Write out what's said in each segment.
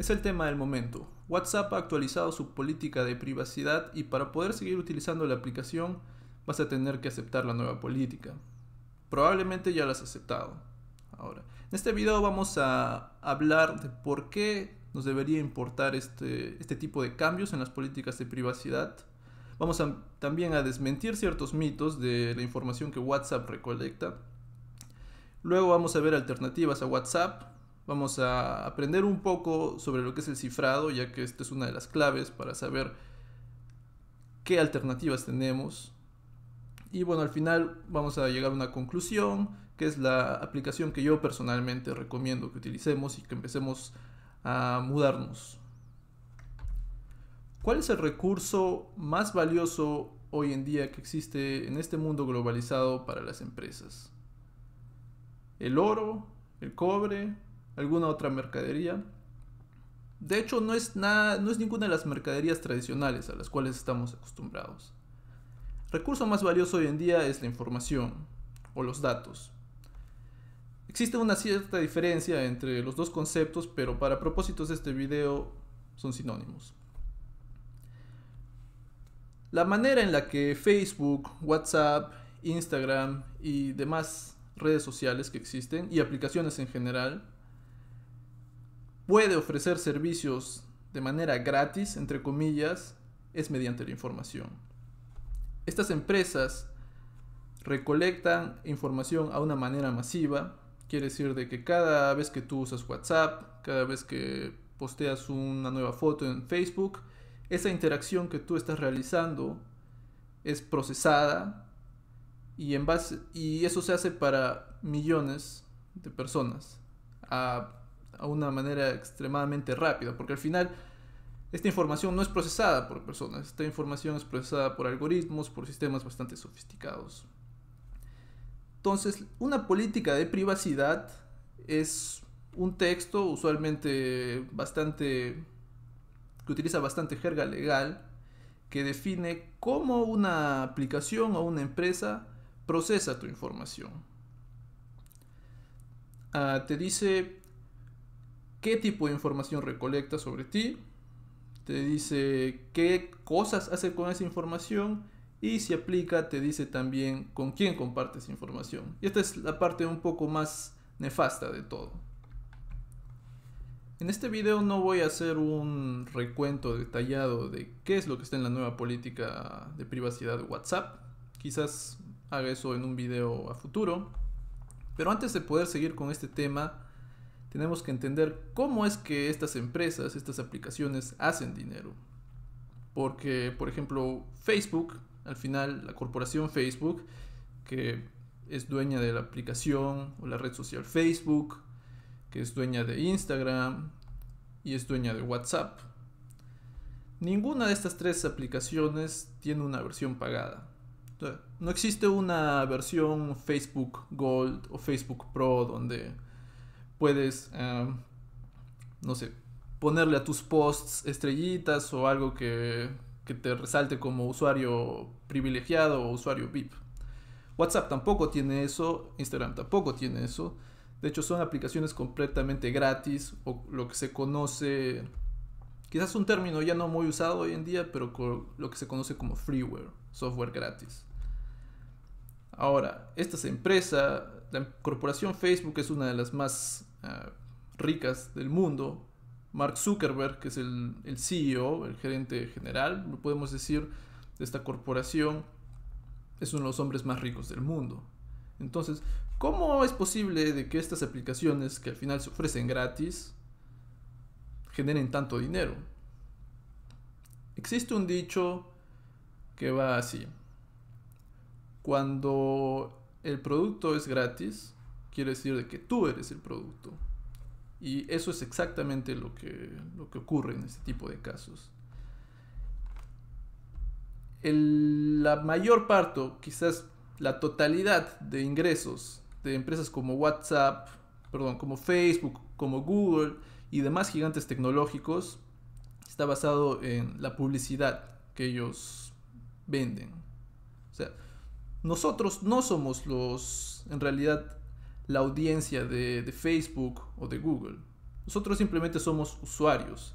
es el tema del momento. WhatsApp ha actualizado su política de privacidad y para poder seguir utilizando la aplicación vas a tener que aceptar la nueva política. Probablemente ya la has aceptado. Ahora, en este video vamos a hablar de por qué nos debería importar este, este tipo de cambios en las políticas de privacidad. Vamos también a desmentir ciertos mitos de la información que WhatsApp recolecta. Luego vamos a ver alternativas a WhatsApp, Vamos a aprender un poco sobre lo que es el cifrado, ya que esta es una de las claves para saber qué alternativas tenemos. Y bueno, al final vamos a llegar a una conclusión, que es la aplicación que yo personalmente recomiendo que utilicemos y que empecemos a mudarnos. ¿Cuál es el recurso más valioso hoy en día que existe en este mundo globalizado para las empresas? ¿El oro? ¿El cobre? alguna otra mercadería. De hecho, no es, nada, no es ninguna de las mercaderías tradicionales a las cuales estamos acostumbrados. Recurso más valioso hoy en día es la información o los datos. Existe una cierta diferencia entre los dos conceptos, pero para propósitos de este video son sinónimos. La manera en la que Facebook, WhatsApp, Instagram y demás redes sociales que existen y aplicaciones en general puede ofrecer servicios de manera gratis, entre comillas, es mediante la información. Estas empresas recolectan información a una manera masiva, quiere decir de que cada vez que tú usas WhatsApp, cada vez que posteas una nueva foto en Facebook, esa interacción que tú estás realizando es procesada y, en base, y eso se hace para millones de personas a una manera extremadamente rápida, porque al final esta información no es procesada por personas, esta información es procesada por algoritmos, por sistemas bastante sofisticados. Entonces, una política de privacidad es un texto usualmente bastante que utiliza bastante jerga legal que define cómo una aplicación o una empresa procesa tu información. Ah, te dice qué tipo de información recolecta sobre ti, te dice qué cosas hace con esa información y si aplica te dice también con quién compartes información. Y esta es la parte un poco más nefasta de todo. En este video no voy a hacer un recuento detallado de qué es lo que está en la nueva política de privacidad de WhatsApp. Quizás haga eso en un video a futuro. Pero antes de poder seguir con este tema, tenemos que entender cómo es que estas empresas, estas aplicaciones hacen dinero. Porque, por ejemplo, Facebook, al final la corporación Facebook, que es dueña de la aplicación o la red social Facebook, que es dueña de Instagram y es dueña de WhatsApp. Ninguna de estas tres aplicaciones tiene una versión pagada. No existe una versión Facebook Gold o Facebook Pro donde puedes, em, no sé, ponerle a tus posts estrellitas o algo que, te resalte como usuario privilegiado o usuario VIP. WhatsApp tampoco tiene eso, Instagram tampoco tiene eso. De hecho, son aplicaciones completamente gratis o lo que se conoce, quizás un término ya no muy usado hoy en día, pero lo que se conoce como freeware, software gratis. Ahora, esta es empresa, la corporación Facebook es una de las más eh, ricas del mundo. Mark Zuckerberg, que es el, CEO, el gerente general, podemos decir, de esta corporación, es uno de los hombres más ricos del mundo. Entonces, ¿cómo es posible de que estas aplicaciones que al final se ofrecen gratis generen tanto dinero? Existe un dicho que va así. Cuando el producto es gratis, quiere decir de que tú eres el producto. Y eso es exactamente lo que, lo que ocurre en este tipo de casos. la mayor parte, quizás la totalidad de ingresos de empresas como WhatsApp, perdón, como Facebook, como Google y demás gigantes tecnológicos está basado en la publicidad que ellos venden. O sea, nosotros no somos los, en realidad, la audiencia de, Facebook o de Google. Nosotros simplemente somos usuarios.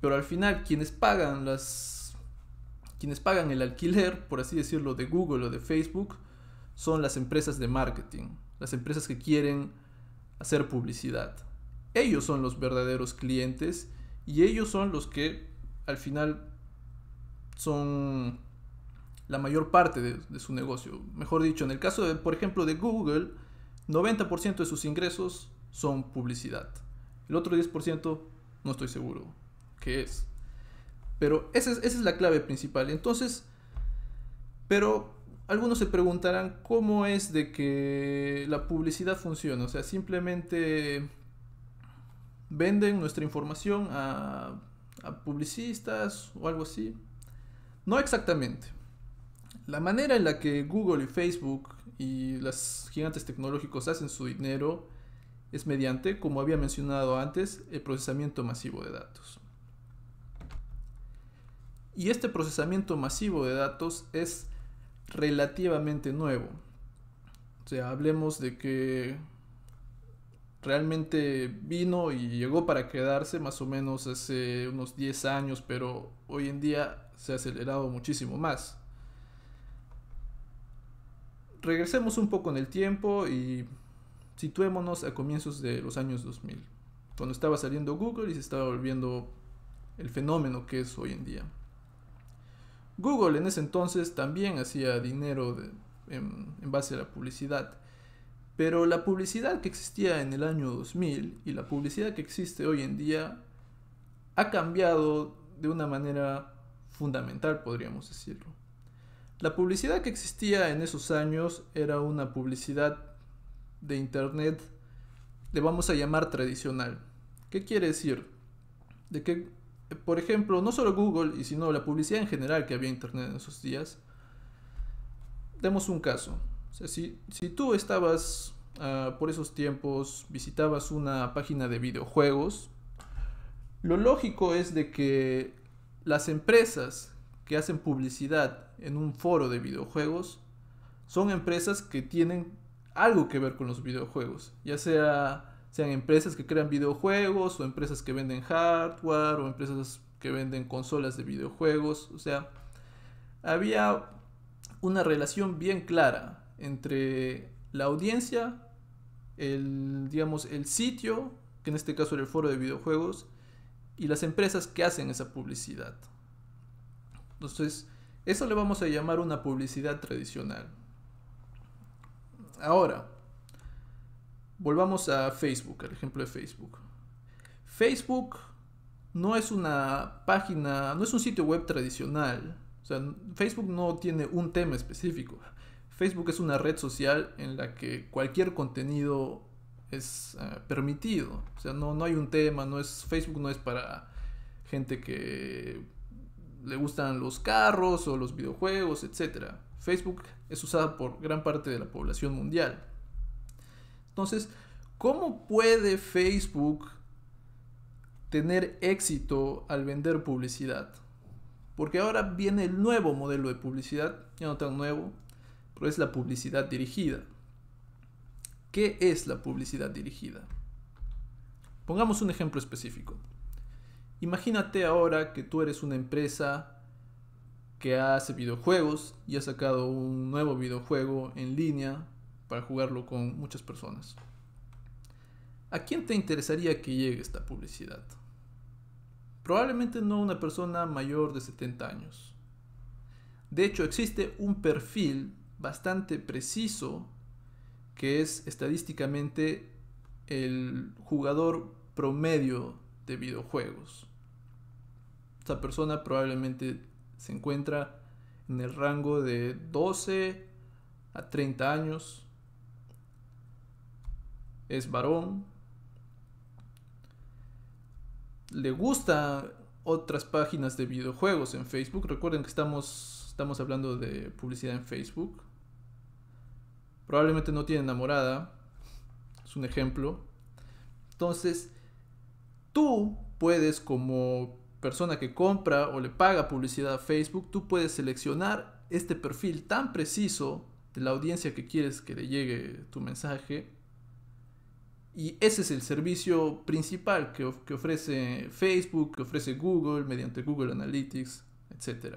Pero al final quienes pagan las quienes pagan el alquiler, por así decirlo, de Google o de Facebook son las empresas de marketing, las empresas que quieren hacer publicidad. Ellos son los verdaderos clientes y ellos son los que al final son la mayor parte de, de su negocio. Mejor dicho, en el caso, de, por ejemplo, de Google, 90% de sus ingresos son publicidad. El otro 10% no estoy seguro qué es. Pero esa es, la clave principal. Entonces, pero algunos se preguntarán cómo es de que la publicidad funciona. O sea, simplemente venden nuestra información a, a publicistas o algo así. No exactamente la manera en la que Google y Facebook y los gigantes tecnológicos hacen su dinero es mediante, como había mencionado antes, el procesamiento masivo de datos. Y este procesamiento masivo de datos es relativamente nuevo. O sea, hablemos de que realmente vino y llegó para quedarse más o menos hace unos 10 años, pero hoy en día se ha acelerado muchísimo más regresemos un poco en el tiempo y situémonos a comienzos de los años 2000, cuando estaba saliendo Google y se estaba volviendo el fenómeno que es hoy en día. Google en ese entonces también hacía dinero en, base a la publicidad, pero la publicidad que existía en el año 2000 y la publicidad que existe hoy en día ha cambiado de una manera fundamental, podríamos decirlo. La publicidad que existía en esos años era una publicidad de internet, le vamos a llamar tradicional. ¿Qué quiere decir? De que, por ejemplo, no solo Google, sino la publicidad en general que había internet en esos días. Demos un caso. si, tú estabas ah, por esos tiempos, visitabas una página de videojuegos, lo lógico es de que las empresas que hacen publicidad en un foro de videojuegos son empresas que tienen algo que ver con los videojuegos, ya sea sean empresas que crean videojuegos o empresas que venden hardware o empresas que venden consolas de videojuegos, o sea, había una relación bien clara entre la audiencia, el digamos el sitio, que en este caso era el foro de videojuegos y las empresas que hacen esa publicidad. Entonces, eso le vamos a llamar una publicidad tradicional. Ahora, volvamos a Facebook, al ejemplo de Facebook. Facebook no es una página, no es un sitio web tradicional. O sea, Facebook no tiene un tema específico. Facebook es una red social en la que cualquier contenido es eh, permitido. O sea, no, no hay un tema, no es, Facebook no es para gente que le gustan los carros o los videojuegos, etc. Facebook es usada por gran parte de la población mundial. Entonces, ¿cómo puede Facebook tener éxito al vender publicidad? Porque ahora viene el nuevo modelo de publicidad, ya no tan nuevo, pero es la publicidad dirigida. ¿Qué es la publicidad dirigida? Pongamos un ejemplo específico. Imagínate ahora que tú eres una empresa que hace videojuegos y ha sacado un nuevo videojuego en línea para jugarlo con muchas personas. ¿A quién te interesaría que llegue esta publicidad? Probablemente no una persona mayor de 70 años. De hecho, existe un perfil bastante preciso que es estadísticamente el jugador promedio de videojuegos esta persona probablemente se encuentra en el rango de 12 a 30 años, es varón, le gusta otras páginas de videojuegos en Facebook, recuerden que estamos, estamos hablando de publicidad en Facebook, probablemente no tiene enamorada, es un ejemplo, entonces tú puedes como persona que compra o le paga publicidad a Facebook, tú puedes seleccionar este perfil tan preciso de la audiencia que quieres que le llegue tu mensaje. Y ese es el servicio principal que, ofrece Facebook, que ofrece Google mediante Google Analytics, etc.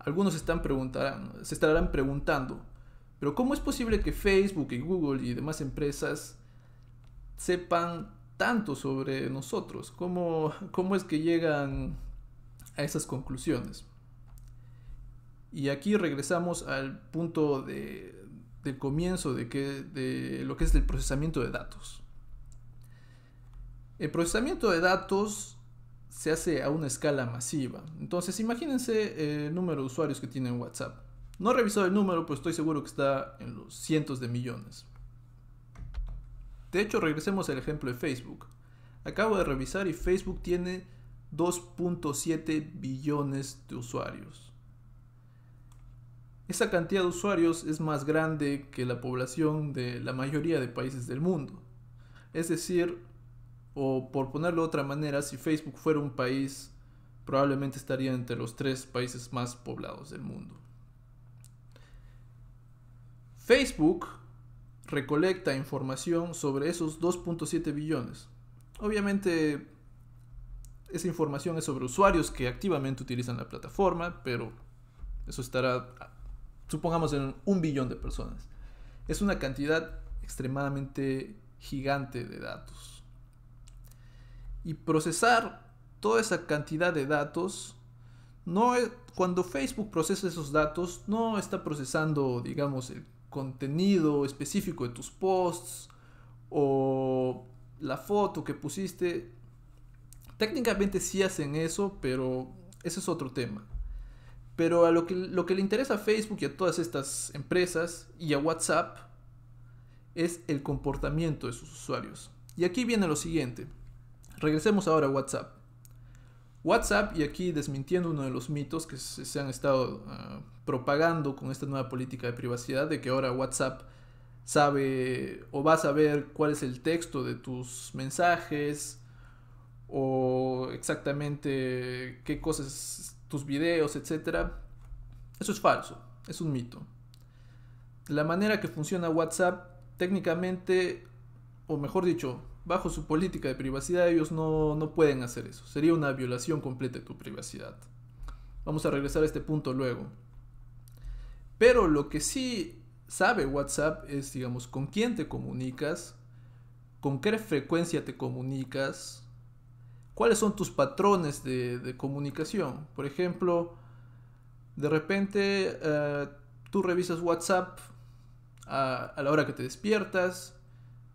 Algunos están se estarán preguntando, pero ¿cómo es posible que Facebook y Google y demás empresas sepan tanto sobre nosotros? ¿Cómo, cómo es que llegan a esas conclusiones? Y aquí regresamos al punto de, del comienzo de, de lo que es el procesamiento de datos. El procesamiento de datos se hace a una escala masiva. Entonces imagínense el número de usuarios que tiene WhatsApp. No he revisado el número, pero estoy seguro que está en los cientos de millones. De hecho, regresemos al ejemplo de Facebook. Acabo de revisar y Facebook tiene 2.7 billones de usuarios. Esa cantidad de usuarios es más grande que la población de la mayoría de países del mundo. Es decir, o por ponerlo de otra manera, si Facebook fuera un país, probablemente estaría entre los tres países más poblados del mundo. Facebook recolecta información sobre esos 2.7 billones. Obviamente, esa información es sobre usuarios que activamente utilizan la plataforma, pero eso estará, supongamos, en un billón de personas. Es una cantidad extremadamente gigante de datos. Y procesar toda esa cantidad de datos, no es, cuando Facebook procesa esos datos, no está procesando, digamos, el contenido específico de tus posts o la foto que pusiste. Técnicamente sí hacen eso, pero ese es otro tema. Pero a lo que, lo que le interesa a Facebook y a todas estas empresas y a WhatsApp es el comportamiento de sus usuarios. Y aquí viene lo siguiente. Regresemos ahora a WhatsApp. WhatsApp, y aquí desmintiendo uno de los mitos que se han estado ah, propagando con esta nueva política de privacidad, de que ahora WhatsApp sabe o va a saber cuál es el texto de tus mensajes o exactamente qué cosas, tus videos, etc. Eso es falso, es un mito. La manera que funciona WhatsApp técnicamente, o mejor dicho, bajo su política de privacidad ellos no, pueden hacer eso. Sería una violación completa de tu privacidad. Vamos a regresar a este punto luego. Pero lo que sí sabe WhatsApp es, digamos, con quién te comunicas, con qué frecuencia te comunicas, cuáles son tus patrones de, comunicación. Por ejemplo, de repente eh, tú revisas WhatsApp a la hora que te despiertas,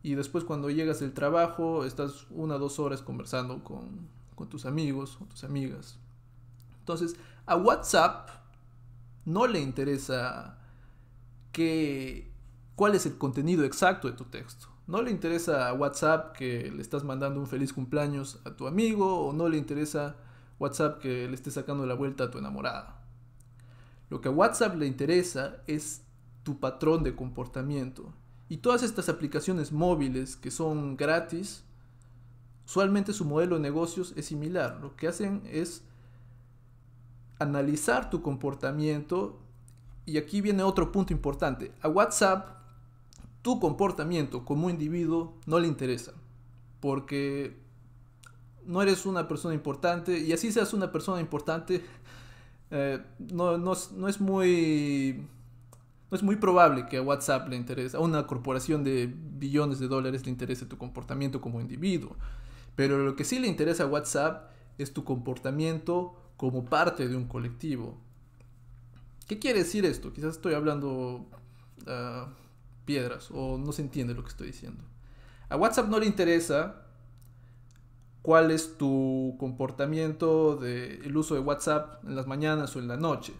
y después cuando llegas del trabajo, estás una o dos horas conversando con, tus amigos o tus amigas. Entonces, a WhatsApp no le interesa cuál es el contenido exacto de tu texto. No le interesa a WhatsApp que le estás mandando un feliz cumpleaños a tu amigo o no le interesa WhatsApp que le estés sacando la vuelta a tu enamorada. Lo que a WhatsApp le interesa es tu patrón de comportamiento y todas estas aplicaciones móviles que son gratis, usualmente su modelo de negocios es similar. Lo que hacen es analizar tu comportamiento. Y aquí viene otro punto importante. A WhatsApp tu comportamiento como individuo no le interesa. Porque no eres una persona importante. Y así seas una persona importante, eh, no, no es muy no es pues, muy probable que a WhatsApp le interese, a una corporación de billones de dólares le interese tu comportamiento como individuo. Pero lo que sí le interesa a WhatsApp es tu comportamiento como parte de un colectivo. ¿Qué quiere decir esto? Quizás estoy hablando ah, piedras o no se entiende lo que estoy diciendo. A WhatsApp no le interesa cuál es tu comportamiento del uso de WhatsApp en las mañanas o en la noche.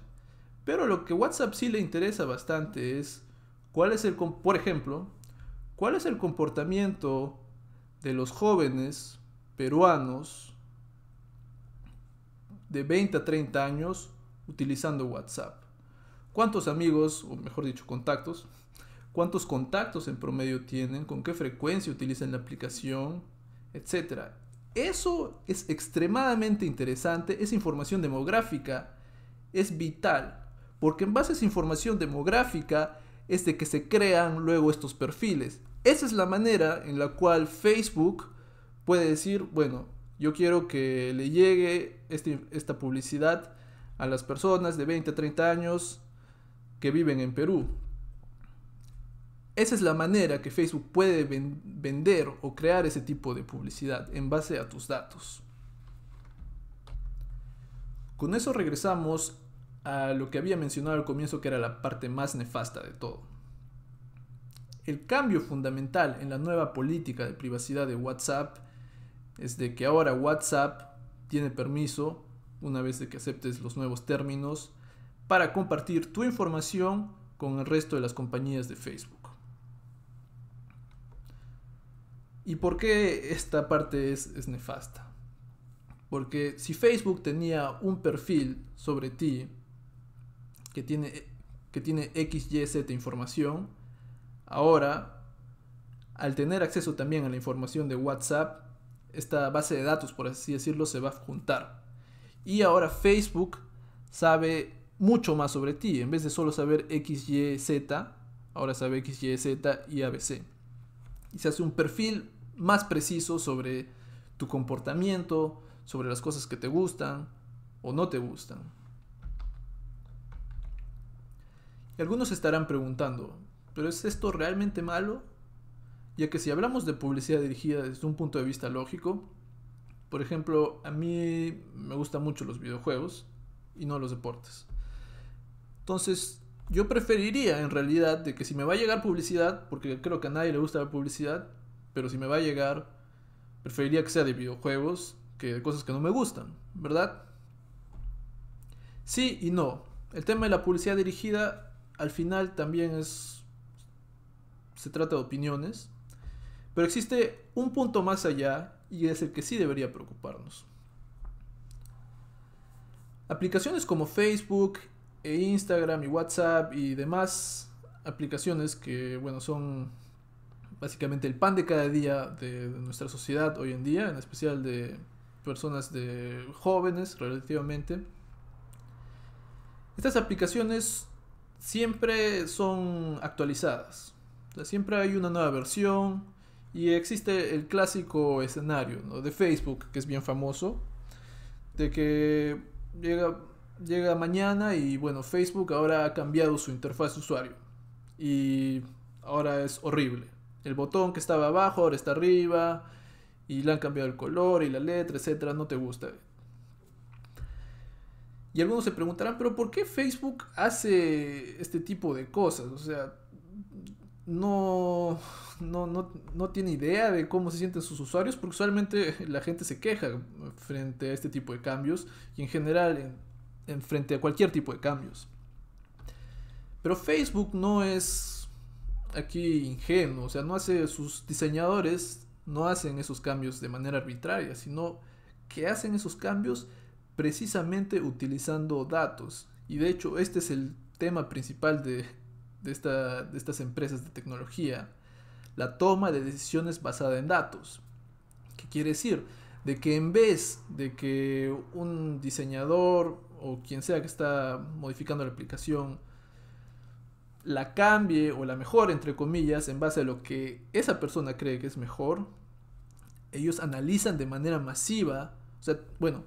Pero lo que WhatsApp sí le interesa bastante es cuál es el, por ejemplo, cuál es el comportamiento de los jóvenes peruanos de 20 a 30 años utilizando WhatsApp. ¿Cuántos amigos, o mejor dicho, contactos? ¿Cuántos contactos en promedio tienen? ¿Con qué frecuencia utilizan la aplicación? Etcétera. Eso es extremadamente interesante, esa información demográfica, es vital porque en base a esa información demográfica es de que se crean luego estos perfiles. Esa es la manera en la cual Facebook puede decir, bueno, yo quiero que le llegue este, esta publicidad a las personas de 20 a 30 años que viven en Perú. Esa es la manera que Facebook puede vender o crear ese tipo de publicidad en base a tus datos. Con eso regresamos a lo que había mencionado al comienzo que era la parte más nefasta de todo. El cambio fundamental en la nueva política de privacidad de WhatsApp es de que ahora WhatsApp tiene permiso, una vez de que aceptes los nuevos términos, para compartir tu información con el resto de las compañías de Facebook. ¿Y por qué esta parte es, es nefasta? Porque si Facebook tenía un perfil sobre ti, que tiene, que tiene información, ahora, al tener acceso también a la información de WhatsApp, esta base de datos, por así decirlo, se va a juntar. Y ahora Facebook sabe mucho más sobre ti, en vez de solo saber XYZ, ahora sabe XYZ Y, y ABC. Y se hace un perfil más preciso sobre tu comportamiento, sobre las cosas que te gustan o no te gustan. Y algunos estarán preguntando, ¿pero es esto realmente malo? Ya que si hablamos de publicidad dirigida desde un punto de vista lógico, por ejemplo, a mí me gustan mucho los videojuegos y no los deportes. Entonces, yo preferiría en realidad de que si me va a llegar publicidad, porque creo que a nadie le gusta la publicidad, pero si me va a llegar, preferiría que sea de videojuegos que de cosas que no me gustan, ¿verdad? Sí y no. El tema de la publicidad dirigida al final también es, se trata de opiniones, pero existe un punto más allá y es el que sí debería preocuparnos. Aplicaciones como Facebook e Instagram y WhatsApp y demás aplicaciones que, bueno, son básicamente el pan de cada día de, de nuestra sociedad hoy en día, en especial de personas de jóvenes relativamente. Estas aplicaciones siempre son actualizadas. siempre hay una nueva versión y existe el clásico escenario de Facebook, que es bien famoso, de que llega, llega mañana y bueno, Facebook ahora ha cambiado su interfaz de usuario y ahora es horrible. El botón que estaba abajo ahora está arriba y le han cambiado el color y la letra, etcétera, no te gusta. Y algunos se preguntarán, pero ¿por qué Facebook hace este tipo de cosas? O sea, no, no, tiene idea de cómo se sienten sus usuarios, porque usualmente la gente se queja frente a este tipo de cambios y en general en, frente a cualquier tipo de cambios. Pero Facebook no es aquí ingenuo, o sea, no hace sus diseñadores no hacen esos cambios de manera arbitraria, sino que hacen esos cambios precisamente utilizando datos. Y de hecho, este es el tema principal de, de, estas empresas de tecnología, la toma de decisiones basada en datos. ¿Qué quiere decir? De que en vez de que un diseñador o quien sea que está modificando la aplicación la cambie o la mejore, entre comillas, en base a lo que esa persona cree que es mejor, ellos analizan de manera masiva, o sea, bueno,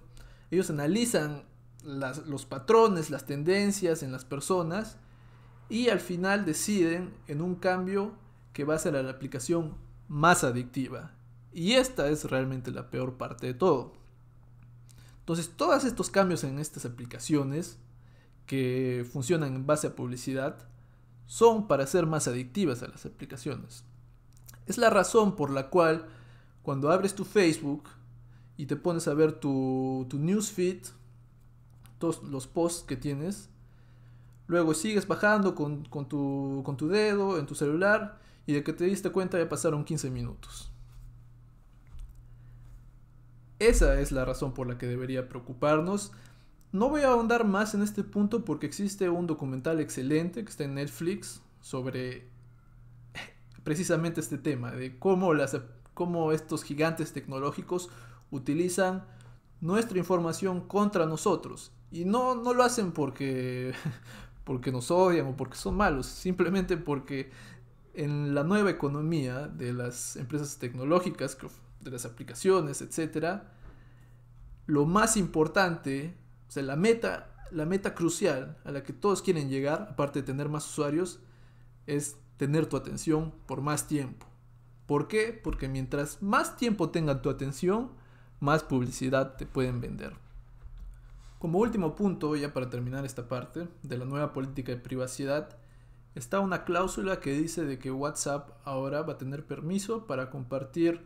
ellos analizan los patrones, las tendencias en las personas y al final deciden en un cambio que va a ser la aplicación más adictiva. Y esta es realmente la peor parte de todo. Entonces, todos estos cambios en estas aplicaciones que funcionan en base a publicidad son para ser más adictivas a las aplicaciones. Es la razón por la cual cuando abres tu Facebook y te pones a ver tu, tu newsfeed, todos los posts que tienes. Luego sigues bajando con, con, tu, dedo en tu celular y de que te diste cuenta ya pasaron 15 minutos. Esa es la razón por la que debería preocuparnos. No voy a ahondar más en este punto porque existe un documental excelente que está en Netflix sobre precisamente este tema de cómo, las, cómo estos gigantes tecnológicos utilizan nuestra información contra nosotros. Y no, no lo hacen porque, porque nos odian o porque son malos, simplemente porque en la nueva economía de las empresas tecnológicas, de las aplicaciones, etc., lo más importante, o sea, la meta, la meta crucial a la que todos quieren llegar, aparte de tener más usuarios, es tener tu atención por más tiempo. ¿Por qué? Porque mientras más tiempo tengan tu atención, más publicidad te pueden vender. Como último punto, ya para terminar esta parte de la nueva política de privacidad, está una cláusula que dice de que WhatsApp ahora va a tener permiso para compartir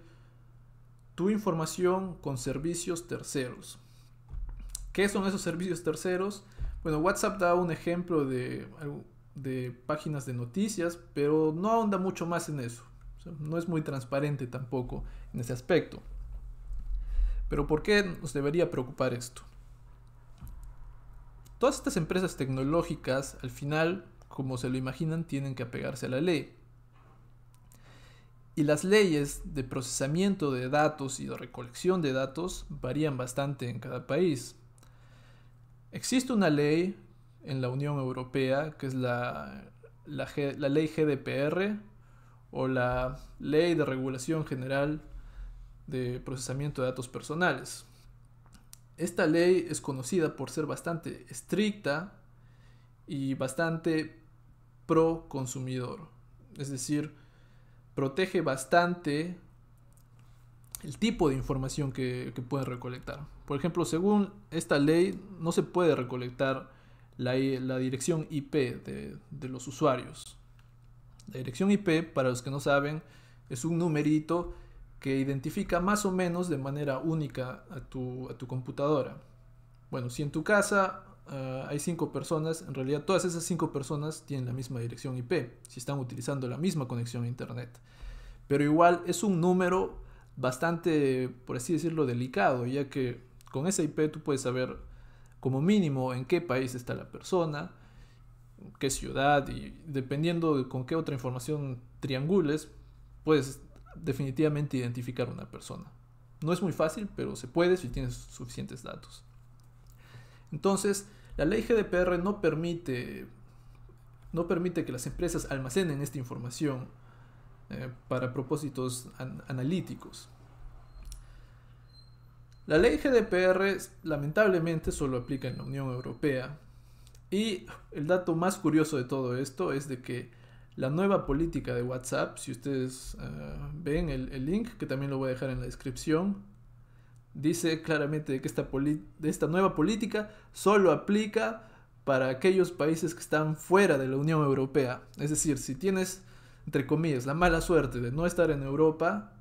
tu información con servicios terceros. ¿Qué son esos servicios terceros? Bueno, WhatsApp da un ejemplo de, páginas de noticias, pero no ahonda mucho más en eso. no es muy transparente tampoco en ese aspecto. Pero ¿por qué nos debería preocupar esto? Todas estas empresas tecnológicas, al final, como se lo imaginan, tienen que apegarse a la ley. Y las leyes de procesamiento de datos y de recolección de datos varían bastante en cada país. Existe una ley en la Unión Europea, que es la, la, la ley GDPR o la Ley de Regulación General de procesamiento de datos personales. Esta ley es conocida por ser bastante estricta y bastante pro consumidor. Es decir, protege bastante el tipo de información que, que pueden recolectar. Por ejemplo, según esta ley, no se puede recolectar la, dirección IP de, de los usuarios. La dirección IP, para los que no saben, es un numerito que identifica más o menos de manera única a tu, computadora. Bueno, si en tu casa ah, hay cinco personas, en realidad todas esas cinco personas tienen la misma dirección IP, si están utilizando la misma conexión a Internet. Pero igual es un número bastante, por así decirlo, delicado, ya que con esa IP tú puedes saber como mínimo en qué país está la persona, qué ciudad, y dependiendo de con qué otra información triangules, puedes definitivamente identificar una persona. No es muy fácil, pero se puede si tienes suficientes datos. Entonces, la ley GDPR no permite, no permite que las empresas almacenen esta información eh, para propósitos analíticos. La ley GDPR lamentablemente solo aplica en la Unión Europea y el dato más curioso de todo esto es de que la nueva política de WhatsApp. Si ustedes eh, ven el, link, que también lo voy a dejar en la descripción, dice claramente que esta, esta nueva política solo aplica para aquellos países que están fuera de la Unión Europea. Es decir, si tienes, entre comillas, la mala suerte de no estar en Europa,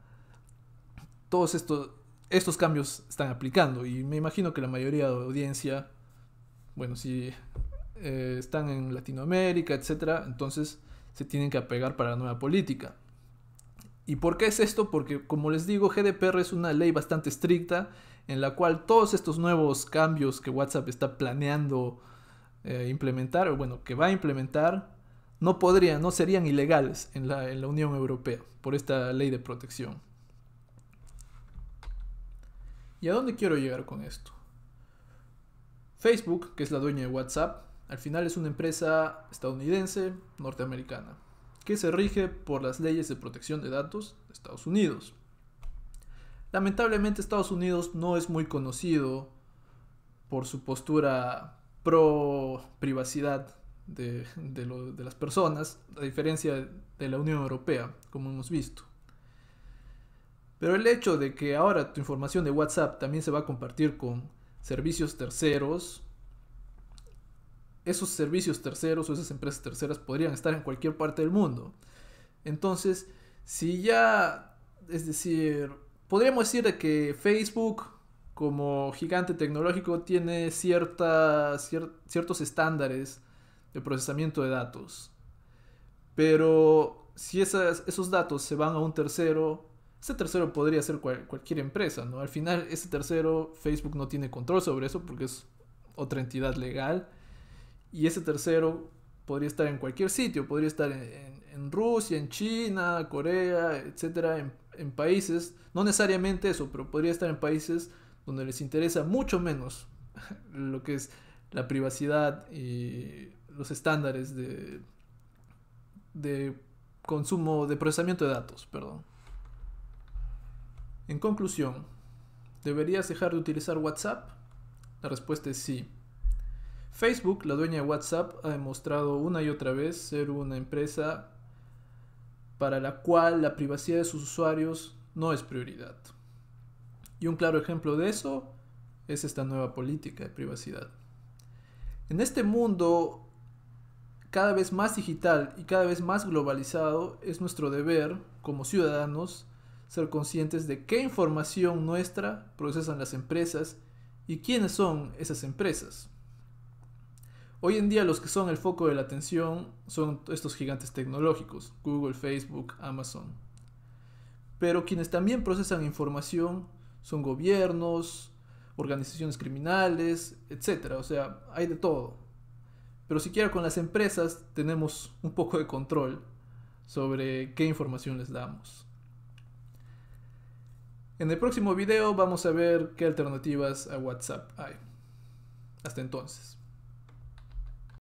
todos estos, estos cambios están aplicando. Y me imagino que la mayoría de la audiencia, bueno, si eh, están en Latinoamérica, etc., entonces se tienen que apegar para la nueva política. ¿Y por qué es esto? Porque, como les digo, GDPR es una ley bastante estricta en la cual todos estos nuevos cambios que WhatsApp está planeando eh, implementar, o bueno, que va a implementar, no podrían, no serían ilegales en la, en la Unión Europea por esta ley de protección. ¿Y a dónde quiero llegar con esto? Facebook, que es la dueña de WhatsApp, al final es una empresa estadounidense, norteamericana, que se rige por las leyes de protección de datos de Estados Unidos. Lamentablemente Estados Unidos no es muy conocido por su postura pro privacidad de, las personas, a diferencia de la Unión Europea, como hemos visto. Pero el hecho de que ahora tu información de WhatsApp también se va a compartir con servicios terceros, esos servicios terceros o esas empresas terceras podrían estar en cualquier parte del mundo. Entonces, si ya, es decir, podríamos decir que Facebook como gigante tecnológico tiene ciertos estándares de procesamiento de datos. Pero si esas, esos datos se van a un tercero, ese tercero podría ser cualquier empresa, ¿no? Al final, ese tercero, Facebook no tiene control sobre eso porque es otra entidad legal. Y ese tercero podría estar en cualquier sitio, podría estar en, Rusia, en China, Corea, etcétera, en, países, no necesariamente eso, pero podría estar en países donde les interesa mucho menos lo que es la privacidad y los estándares de, de consumo, de procesamiento de datos, perdón. En conclusión, ¿deberías dejar de utilizar WhatsApp? La respuesta es sí. Facebook, la dueña de WhatsApp, ha demostrado una y otra vez ser una empresa para la cual la privacidad de sus usuarios no es prioridad. Y un claro ejemplo de eso es esta nueva política de privacidad. En este mundo cada vez más digital y cada vez más globalizado, es nuestro deber como ciudadanos ser conscientes de qué información nuestra procesan las empresas y quiénes son esas empresas. Hoy en día los que son el foco de la atención son estos gigantes tecnológicos, Google, Facebook, Amazon. Pero quienes también procesan información son gobiernos, organizaciones criminales, etc. O sea, hay de todo. Pero siquiera con las empresas tenemos un poco de control sobre qué información les damos. En el próximo video vamos a ver qué alternativas a WhatsApp hay. Hasta entonces.